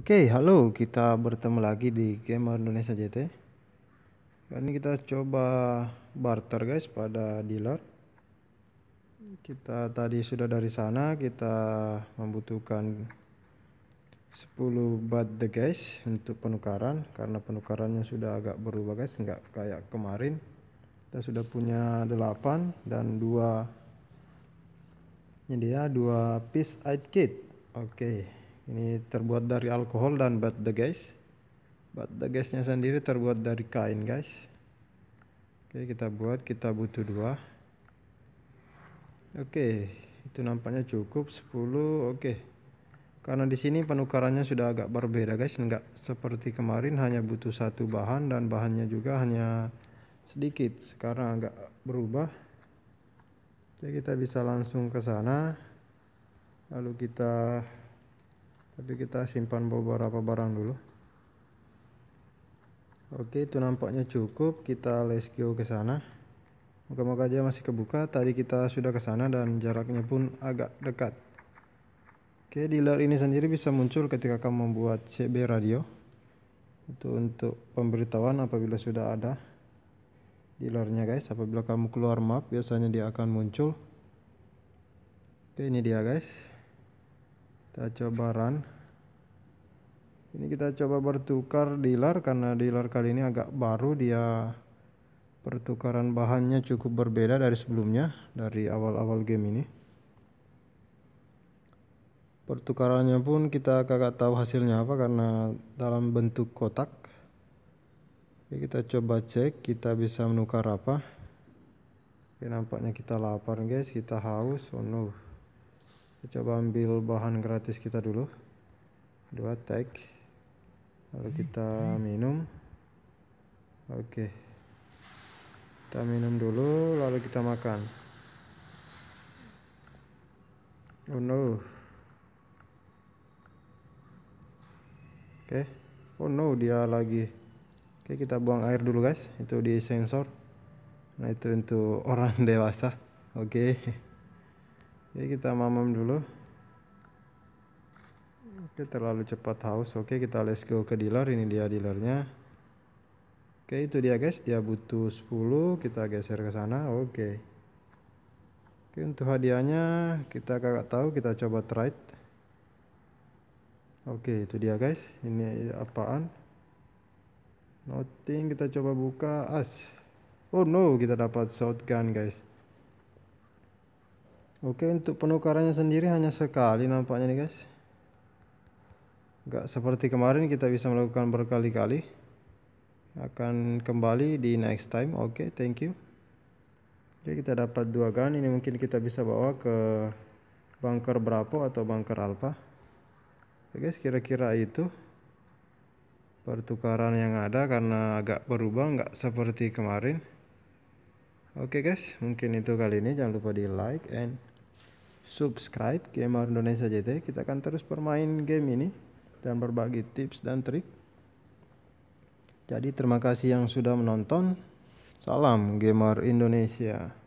Oke, okay, halo. Kita bertemu lagi di Gamer Indonesia JT. Kali ini kita coba barter guys pada dealer. Kita tadi sudah dari sana, kita membutuhkan 10 bat the guys untuk penukaran karena penukarannya sudah agak berubah guys, nggak kayak kemarin. Kita sudah punya 8 dan 2 ini dia 2 piece aid kit. Oke. Okay ini terbuat dari alkohol dan bata guys. Bata guysnya sendiri terbuat dari kain guys. Oke kita buat kita butuh dua. Oke itu nampaknya cukup 10 oke. Karena di sini penukarannya sudah agak berbeda guys. Enggak seperti kemarin hanya butuh satu bahan dan bahannya juga hanya sedikit. Sekarang agak berubah. Jadi kita bisa langsung ke sana lalu kita tapi kita simpan beberapa barang dulu oke itu nampaknya cukup kita let's go ke sana moga-moga aja masih kebuka tadi kita sudah ke sana dan jaraknya pun agak dekat oke dealer ini sendiri bisa muncul ketika kamu membuat CB radio itu untuk pemberitahuan apabila sudah ada dealernya guys apabila kamu keluar map biasanya dia akan muncul oke ini dia guys kita coba run ini kita coba bertukar dealer karena dealer kali ini agak baru dia pertukaran bahannya cukup berbeda dari sebelumnya dari awal-awal game ini pertukarannya pun kita kagak tahu hasilnya apa karena dalam bentuk kotak Oke, kita coba cek kita bisa menukar apa Oke, nampaknya kita lapar guys kita haus oh no kita coba ambil bahan gratis kita dulu dua tag lalu kita minum oke okay. kita minum dulu lalu kita makan oh no oke okay. oh no dia lagi oke okay, kita buang air dulu guys itu di sensor nah itu untuk orang dewasa oke okay. Oke kita mamam dulu. Oke, terlalu cepat haus. Oke, kita let's go ke dealer. Ini dia dealernya. Oke, itu dia guys. Dia butuh 10. Kita geser ke sana. Oke. Oke, untuk hadiahnya kita kagak tahu. Kita coba trade. Oke, itu dia guys. Ini apaan? Nothing. Kita coba buka as. Oh no, kita dapat shotgun guys. Oke untuk penukarannya sendiri hanya sekali nampaknya nih guys Gak seperti kemarin kita bisa melakukan berkali-kali Akan kembali di next time Oke thank you Oke kita dapat dua gun ini mungkin kita bisa bawa ke bunker Bravo atau bunker Alpha Oke guys kira-kira itu pertukaran yang ada karena agak berubah nggak seperti kemarin Oke okay guys, mungkin itu kali ini. Jangan lupa di like and subscribe Gamer Indonesia JT. Kita akan terus bermain game ini dan berbagi tips dan trik. Jadi terima kasih yang sudah menonton. Salam Gamer Indonesia.